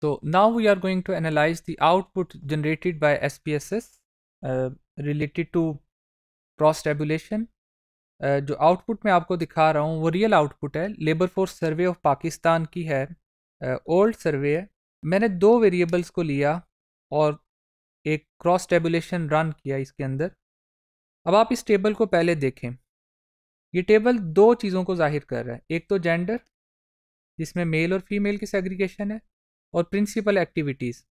So now we are going to analyze the output generated by SPSS uh, related to cross tabulation. Uh, जो output मैं आपको दिखा रहा हूँ वो रियल आउटपुट है labour force survey of Pakistan की है ओल्ड uh, सर्वे है मैंने दो वेरिएबल्स को लिया और एक क्रॉस टेबुलेशन रन किया इसके अंदर अब आप इस टेबल को पहले देखें ये टेबल दो चीज़ों को जाहिर कर रहा है एक तो जेंडर जिसमें मेल और फीमेल की सेग्रीगेशन है और principal activities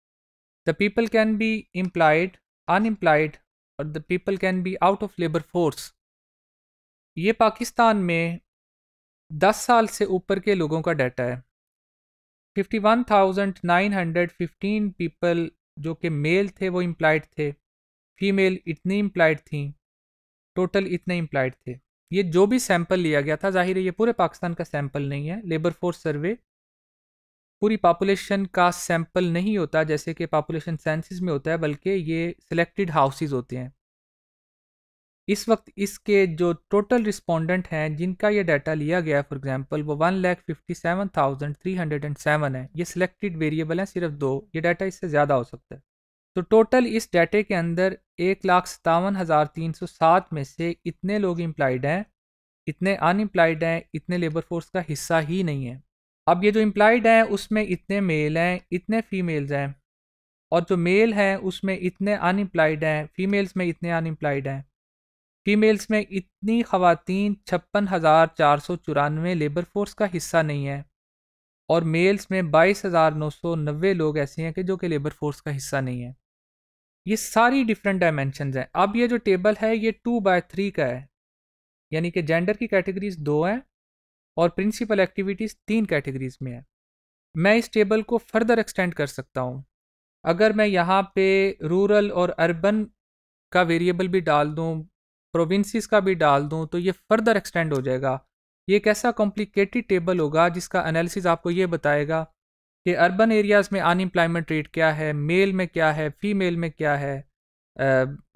the people can be employed unemployed और the people can be out of labour force ये पाकिस्तान में 10 साल से ऊपर के लोगों का डाटा है 51,915 पीपल जो कि मेल थे वो एम्प्लॉयड थे फीमेल इतनी इम्प्लाइड थी टोटल इतने इम्प्लाइड थे ये जो भी सैंपल लिया गया था जाहिर है ये पूरे पाकिस्तान का सैंपल नहीं है लेबर फोर्स सर्वे पूरी पॉपुलेशन का सैंपल नहीं होता जैसे कि पॉपुलेशन सेंसिस में होता है बल्कि ये सिलेक्टेड हाउसेज होते हैं इस वक्त इसके जो टोटल रिस्पोंडेंट हैं जिनका ये डाटा लिया गया फॉर एग्जांपल वो one lakh fifty seven thousand three hundred and seven है ये सिलेक्टेड वेरिएबल हैं सिर्फ दो ये डाटा इससे ज़्यादा हो सकता है तो टोटल इस डाटे के अंदर एक लाख सतावन हज़ार तीन सौ सात में से इतने लोग इम्प्लाइड हैं इतने अनएम्प्लाइड हैं इतने लेबर फोर्स का हिस्सा ही नहीं है अब ये जो इम्प्लाइड हैं उसमें इतने मेल हैं इतने फीमेल्स हैं और जो मेल हैं उसमें इतने अनएम्प्लाइड हैं फीमेल्स में इतने अनएम्प्लाइड हैं फीमेल्स में इतनी खातन छप्पन हज़ार चार सौ चौरानवे लेबर फोर्स का हिस्सा नहीं है और मेल्स में बाईस हज़ार नौ सौ नब्बे लोग ऐसे हैं कि जो कि लेबर फोर्स का हिस्सा नहीं है ये सारी डिफरेंट डायमेंशन हैं अब ये जो टेबल है ये टू बाय थ्री का है यानी कि जेंडर की कैटेगरीज दो हैं और प्रिंसिपल एक्टिविटीज़ तीन कैटेगरीज में है मैं इस टेबल को फर्दर एक्सटेंड कर सकता हूँ अगर मैं यहाँ पे रूरल और अर्बन का वेरिएबल भी डाल दूँ प्रोविंसेस का भी डाल दूँ तो ये फर्दर एक्सटेंड हो जाएगा ये एक ऐसा कॉम्प्लिकेटेड टेबल होगा जिसका एनालिसिस आपको ये बताएगा कि अर्बन एरियाज़ में अनएम्प्लॉयमेंट रेट क्या है मेल में क्या है फीमेल में क्या है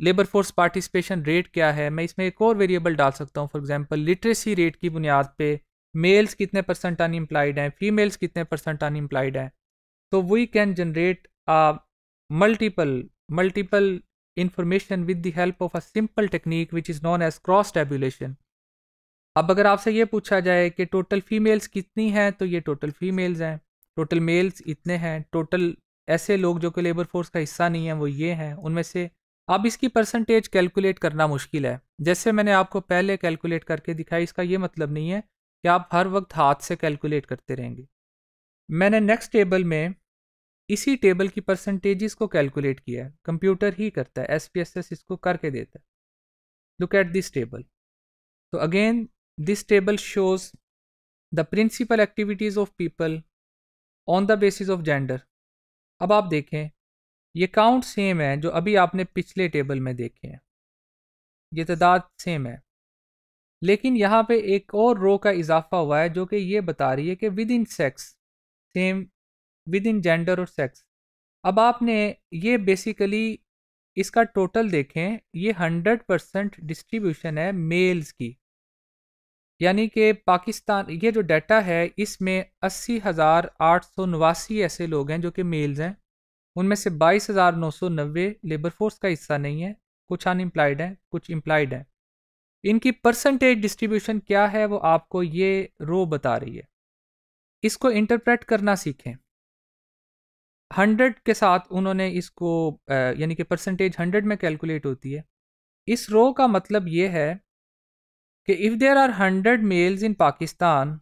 लेबर फोर्स पार्टिसिपेशन रेट क्या है मैं इसमें एक और वेरिएबल डाल सकता हूँ फॉर एग्जांपल लिटरेसी रेट की बुनियाद पर मेल्स कितने परसेंट अनएम्प्लॉयड हैं फीमेल्स कितने परसेंट अनएम्प्लॉयड हैं तो we can generate multiple multiple information with the help of a simple technique which is known as cross tabulation अब अगर आपसे ये पूछा जाए कि टोटल फीमेल्स कितनी हैं तो ये टोटल फीमेल्स हैं टोटल मेल्स इतने हैं टोटल ऐसे लोग जो कि लेबर फोर्स का हिस्सा नहीं है वो ये हैं उनमें से अब इसकी परसेंटेज कैलकुलेट करना मुश्किल है जैसे मैंने आपको पहले कैलकुलेट करके दिखाई इसका ये मतलब नहीं है कि आप हर वक्त हाथ से कैलकुलेट करते रहेंगे मैंने नेक्स्ट टेबल में इसी टेबल की परसेंटेजेस को कैलकुलेट किया है कंप्यूटर ही करता है एस इसको करके देता है लुक एट दिस टेबल तो again this table shows the principal activities of people on the basis of gender अब आप देखें ये काउंट सेम है जो अभी आपने पिछले टेबल में देखे हैं ये तादाद सेम है लेकिन यहाँ पे एक और रो का इजाफा हुआ है जो कि ये बता रही है कि within sex same within gender और सेक्स अब आपने ये बेसिकली इसका टोटल देखें ये हंड्रेड परसेंट डिस्ट्रीब्यूशन है मेल्स की यानी कि पाकिस्तान ये जो डाटा है इसमें अस्सी हज़ार आठ सौ नवासी ऐसे लोग हैं जो कि मेल्स हैं उनमें से बाईस हज़ार नौ सौ नब्बे लेबर फोर्स का हिस्सा नहीं है कुछ अनएम्प्लॉयड हैं कुछ एम्प्लॉयड हैं इनकी परसेंटेज डिस्ट्रीब्यूशन क्या है वो आपको ये रो बता रही है इसको इंटरप्रेट करना सीखें हंड्रेड के साथ उन्होंने इसको यानी कि परसेंटेज हंड्रेड में कैलकुलेट होती है इस रो का मतलब ये है कि if there are hundred males in Pakistan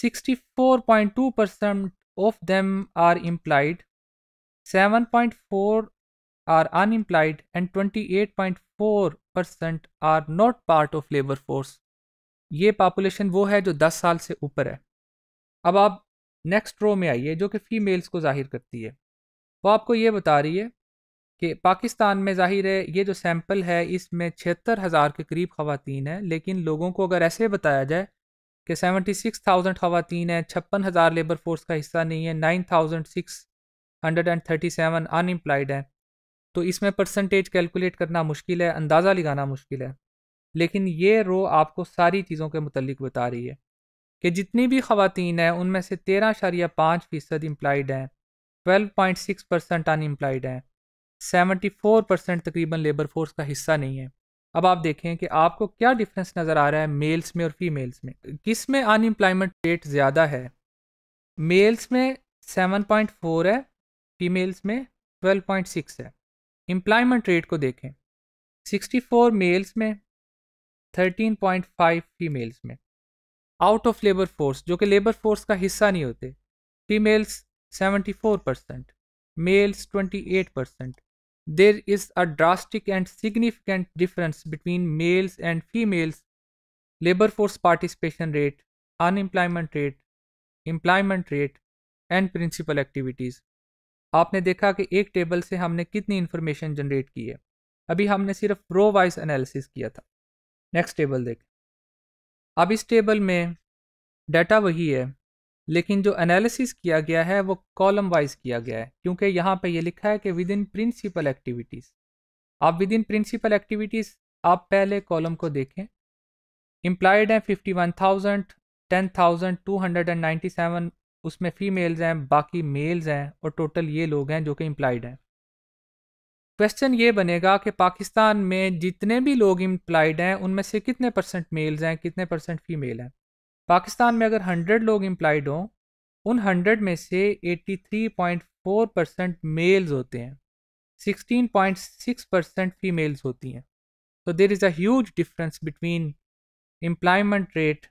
sixty four point two percent of them are employed four are unemployed and twenty eight point four percent are not part of labour force ये population वो है जो दस साल से ऊपर है अब आप नेक्स्ट रो में आइए जो कि फ़ीमेल्स को जाहिर करती है वो आपको ये बता रही है कि पाकिस्तान में जाहिर है ये जो सैंपल है इसमें छिहत्तर हज़ार के करीब खवतिन हैं लेकिन लोगों को अगर ऐसे बताया जाए कि सेवेंटी सिक्स थाउजेंड खवतिन हैं छप्पन हज़ार लेबर फोर्स का हिस्सा नहीं है nine thousand six hundred and thirty seven unemployed हैं तो इसमें परसेंटेज कैलकुलेट करना मुश्किल है अंदाज़ा लगाना मुश्किल है लेकिन ये रो आपको सारी चीज़ों के मतलब बता रही है कि जितनी भी खातन हैं उनमें से तेरह शारिया पाँच फ़ीसद इम्प्लाइड हैं twelve point six percent unemployed हैं सेवेंटी फोर परसेंट तकरीबन लेबर फोर्स का हिस्सा नहीं है अब आप देखें कि आपको क्या डिफरेंस नज़र आ रहा है मेल्स में और फीमेल्स में किस में अनएम्प्लॉयमेंट रेट ज़्यादा है मेल्स में सेवन पॉइंट फोर है फीमेल्स में ट्वेल्व पॉइंट सिक्स है एम्प्लॉयमेंट रेट को देखें 64 मेल्स में 13.5 फीमेल्स में आउट ऑफ लेबर फोर्स जो कि लेबर फोर्स का हिस्सा नहीं होते females 74 percent males 28 percent there is a drastic and significant difference between males and females labour force participation rate unemployment rate employment rate and principal activities आपने देखा कि एक टेबल से हमने कितनी इन्फॉर्मेशन जनरेट की है अभी हमने सिर्फ रो वाइज एनालिसिस किया था नेक्स्ट टेबल देखें अब इस टेबल में डाटा वही है लेकिन जो एनालिसिस किया गया है वो कॉलम वाइज किया गया है क्योंकि यहाँ पे ये लिखा है कि विद इन प्रिंसिपल एक्टिविटीज़ आप विद इन प्रिंसिपल एक्टिविटीज़ आप पहले कॉलम को देखें इम्प्लाइड हैं fifty one thousand ten thousand two hundred and ninety seven उसमें फीमेल्स हैं बाकी मेल्स हैं और टोटल ये लोग हैं जो कि इम्प्लाइड हैं क्वेश्चन ये बनेगा कि पाकिस्तान में जितने भी लोग इम्प्लाइड हैं उनमें से कितने परसेंट मेल्स हैं कितने परसेंट फीमेल हैं पाकिस्तान में अगर हंड्रेड लोग इम्प्लाइड हों उन हंड्रेड में से eighty three point four percent males होते हैं sixteen point six percent females होती हैं तो there is a huge difference between employment rate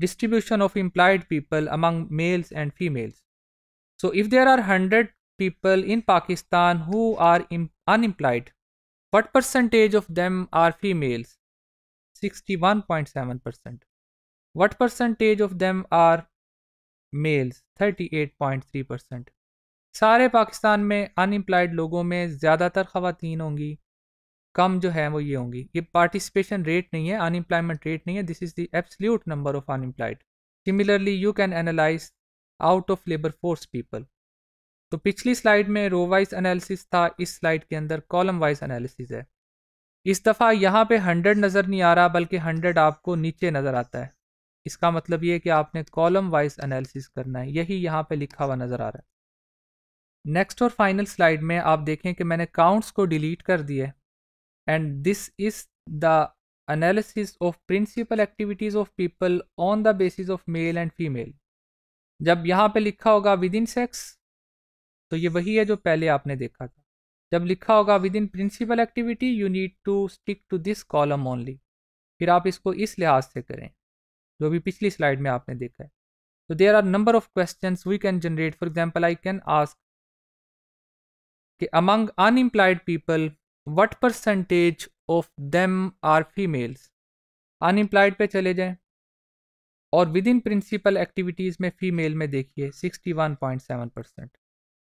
distribution of employed people among males and females. So, if there are 100 people in Pakistan who are unemployed, what percentage of them are females? 61.7%. What percentage of them are males? 38.3 percent. सारे पाकिस्तान में unemployed लोगों में ज़्यादातर ख़वातीन होंगी कम जो है वो ये होंगी ये पार्टिसिपेशन रेट नहीं है अनएम्प्लॉयमेंट रेट नहीं है this is the absolute number of unemployed similarly you can analyze out of labour force people तो पिछली स्लाइड में रो वाइज एनालिसिस था इस स्लाइड के अंदर कॉलम वाइज एनालिसिस है इस दफ़ा यहाँ पे हंड्रेड नज़र नहीं आ रहा बल्कि हंड्रेड आपको नीचे नज़र आता है इसका मतलब ये कि आपने कॉलम वाइज एनालिसिस करना है यही यहाँ पे लिखा हुआ नज़र आ रहा है नेक्स्ट और फाइनल स्लाइड में आप देखें कि मैंने काउंट्स को डिलीट कर दिया है and this is the analysis of principal activities of people on the basis of male and female जब यहाँ पे लिखा होगा विद इन सेक्स तो ये वही है जो पहले आपने देखा था जब लिखा होगा within principal activity you need to stick to this column only फिर आप इसको इस लिहाज से करें जो भी पिछली स्लाइड में आपने देखा है तो there are number of question we can generate for example I can ask कि among unemployed people what percentage of them are females unemployed पे चले जाएं और विद इन प्रिंसिपल एक्टिविटीज़ में फीमेल में देखिए 61.7 percent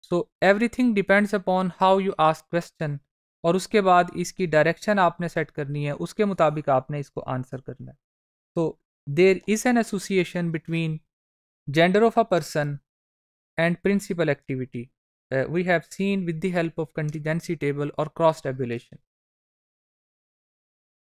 so everything depends upon how you ask question और उसके बाद इसकी डायरेक्शन आपने सेट करनी है उसके मुताबिक आपने इसको आंसर करना है तो there is an association between gender of a person and principal activity uh, we have seen with the help of contingency table or cross tabulation.